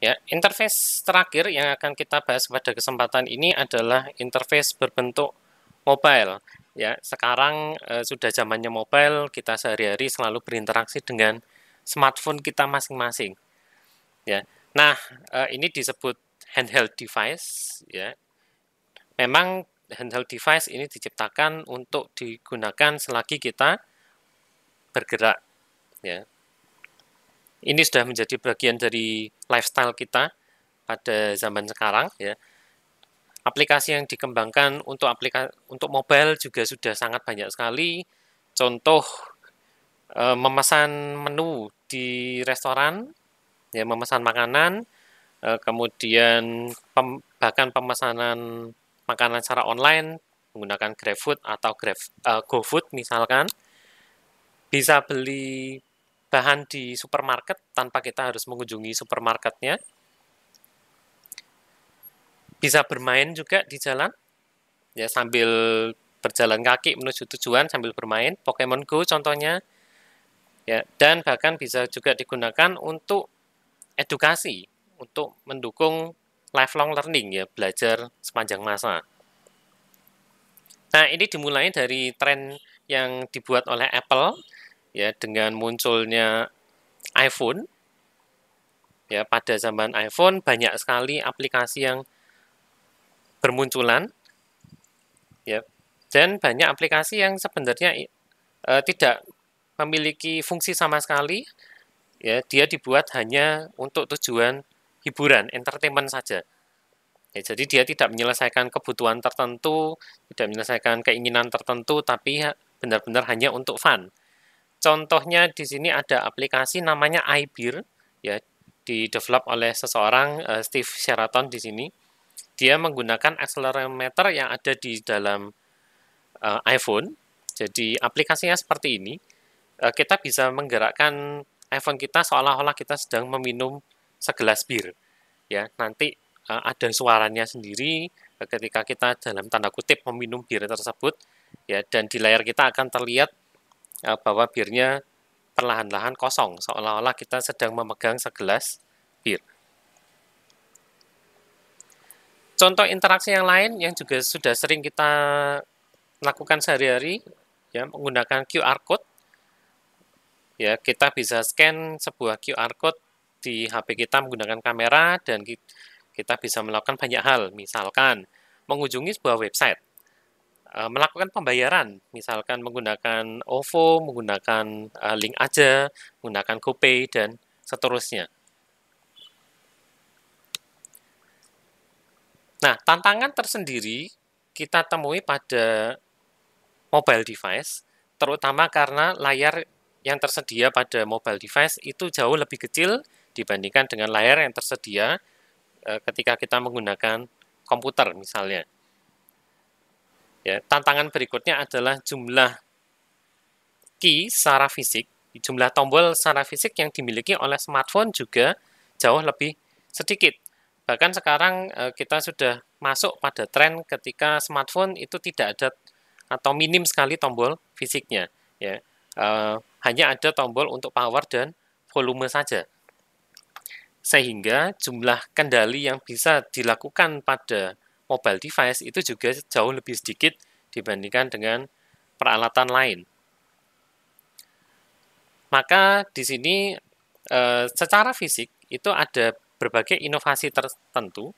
Ya, interface terakhir yang akan kita bahas pada kesempatan ini adalah interface berbentuk mobile. Ya, sekarang e, sudah zamannya mobile, kita sehari-hari selalu berinteraksi dengan smartphone kita masing-masing. Ya. Nah, e, ini disebut handheld device ya. Memang handheld device ini diciptakan untuk digunakan selagi kita bergerak ya ini sudah menjadi bagian dari lifestyle kita pada zaman sekarang ya aplikasi yang dikembangkan untuk aplikasi untuk mobile juga sudah sangat banyak sekali. Contoh e, memesan menu di restoran, ya memesan makanan, e, kemudian pem, bahkan pemesanan makanan secara online menggunakan GrabFood atau Grab e, GoFood misalkan. Bisa beli bahan di supermarket tanpa kita harus mengunjungi supermarketnya. Bisa bermain juga di jalan, ya sambil berjalan kaki menuju tujuan sambil bermain Pokemon Go contohnya ya dan bahkan bisa juga digunakan untuk edukasi untuk mendukung lifelong learning ya belajar sepanjang masa. Nah, ini dimulai dari tren yang dibuat oleh Apple ya dengan munculnya iPhone ya pada zaman iPhone banyak sekali aplikasi yang bermunculan ya dan banyak aplikasi yang sebenarnya e, tidak memiliki fungsi sama sekali ya dia dibuat hanya untuk tujuan hiburan entertainment saja ya, jadi dia tidak menyelesaikan kebutuhan tertentu tidak menyelesaikan keinginan tertentu tapi benar-benar hanya untuk fun Contohnya di sini ada aplikasi namanya iBeer ya di develop oleh seseorang uh, Steve Sheraton di sini. Dia menggunakan accelerometer yang ada di dalam uh, iPhone. Jadi aplikasinya seperti ini. Uh, kita bisa menggerakkan iPhone kita seolah-olah kita sedang meminum segelas bir. Ya, nanti uh, ada suaranya sendiri uh, ketika kita dalam tanda kutip meminum bir tersebut ya dan di layar kita akan terlihat Eh, bahwa birnya perlahan-lahan kosong, seolah-olah kita sedang memegang segelas bir. Contoh interaksi yang lain yang juga sudah sering kita lakukan sehari-hari, ya menggunakan QR code. Ya, kita bisa scan sebuah QR code di HP kita menggunakan kamera dan kita bisa melakukan banyak hal, misalkan mengunjungi sebuah website Eh, melakukan pembayaran, misalkan menggunakan OVO, menggunakan uh, link aja, menggunakan GoPay, dan seterusnya. Nah, tantangan tersendiri kita temui pada mobile device, terutama karena layar yang tersedia pada mobile device itu jauh lebih kecil dibandingkan dengan layar yang tersedia eh, ketika kita menggunakan komputer misalnya. Ya, tantangan berikutnya adalah jumlah key secara fisik, jumlah tombol secara fisik yang dimiliki oleh smartphone juga jauh lebih sedikit. Bahkan sekarang eh, kita sudah masuk pada tren ketika smartphone itu tidak ada atau minim sekali tombol fisiknya. Ya, E, hanya ada tombol untuk power dan volume saja. Sehingga jumlah kendali yang bisa dilakukan pada mobile device itu juga jauh lebih sedikit dibandingkan dengan peralatan lain. Maka di sini eh, secara fisik itu ada berbagai inovasi tertentu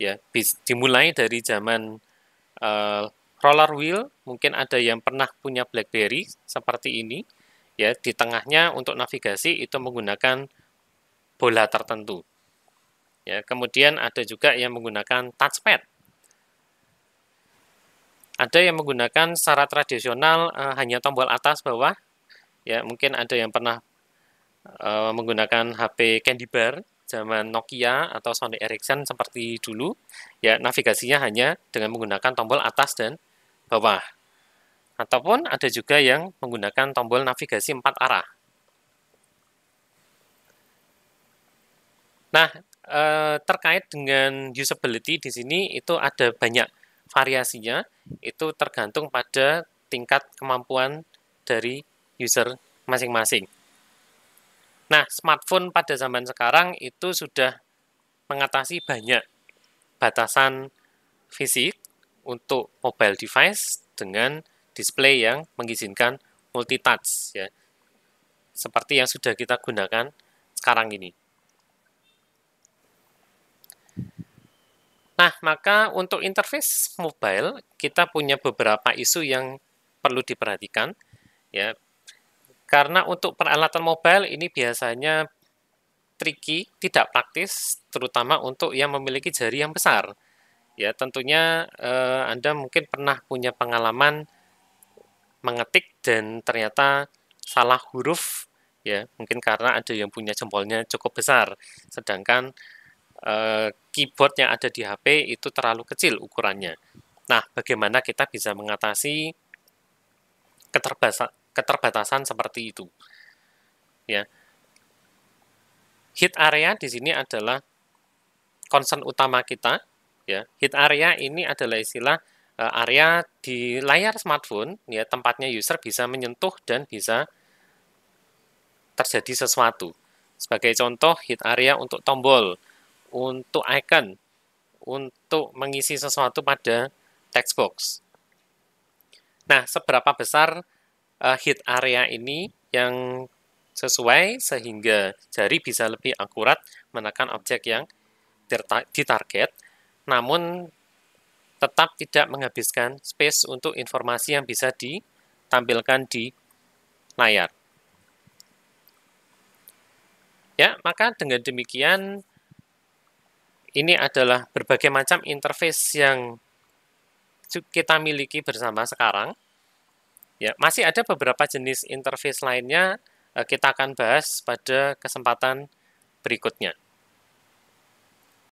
ya dimulai dari zaman eh, roller wheel mungkin ada yang pernah punya BlackBerry seperti ini ya di tengahnya untuk navigasi itu menggunakan bola tertentu. Ya, kemudian ada juga yang menggunakan touchpad ada yang menggunakan syarat tradisional uh, hanya tombol atas bawah. Ya, mungkin ada yang pernah uh, menggunakan HP Candy Bar zaman Nokia atau Sony Ericsson seperti dulu. Ya, navigasinya hanya dengan menggunakan tombol atas dan bawah. Ataupun ada juga yang menggunakan tombol navigasi empat arah. Nah, eh, terkait dengan usability di sini itu ada banyak variasinya itu tergantung pada tingkat kemampuan dari user masing-masing. Nah, smartphone pada zaman sekarang itu sudah mengatasi banyak batasan fisik untuk mobile device dengan display yang mengizinkan multi touch, ya. Seperti yang sudah kita gunakan sekarang ini. Nah, maka untuk interface mobile kita punya beberapa isu yang perlu diperhatikan ya. Karena untuk peralatan mobile ini biasanya tricky, tidak praktis terutama untuk yang memiliki jari yang besar. Ya, tentunya eh, Anda mungkin pernah punya pengalaman mengetik dan ternyata salah huruf ya, mungkin karena ada yang punya jempolnya cukup besar sedangkan Keyboardnya eh, keyboard yang ada di HP itu terlalu kecil ukurannya. Nah, bagaimana kita bisa mengatasi keterbatasan, keterbatasan seperti itu? Ya. Hit area di sini adalah concern utama kita, ya. Hit area ini adalah istilah uh, area di layar smartphone, ya, tempatnya user bisa menyentuh dan bisa terjadi sesuatu. Sebagai contoh, hit area untuk tombol untuk icon untuk mengisi sesuatu pada text box. Nah, seberapa besar uh, hit area ini yang sesuai sehingga jari bisa lebih akurat menekan objek yang ditarget, namun tetap tidak menghabiskan space untuk informasi yang bisa ditampilkan di layar. Ya, maka dengan demikian ini adalah berbagai macam interface yang kita miliki bersama sekarang. Ya, masih ada beberapa jenis interface lainnya eh, kita akan bahas pada kesempatan berikutnya.